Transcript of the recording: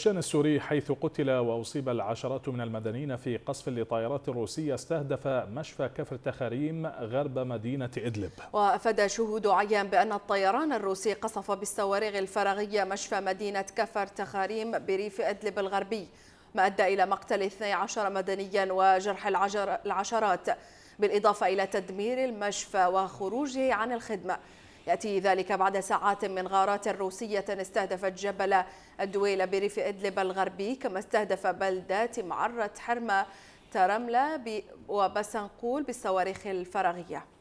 الشان السوري حيث قتل وأصيب العشرات من المدنيين في قصف لطائرات روسية استهدف مشفى كفر تخاريم غرب مدينة إدلب وأفاد شهود عيان بأن الطيران الروسي قصف بالصواريخ الفراغية مشفى مدينة كفر تخاريم بريف إدلب الغربي ما أدى إلى مقتل 12 مدنيا وجرح العشرات بالإضافة إلى تدمير المشفى وخروجه عن الخدمة يأتي ذلك بعد ساعات من غارات روسية استهدفت جبل الدويلة بريف إدلب الغربي كما استهدف بلدات معرة حرمة ترملة وبسنقول بالصواريخ الفراغية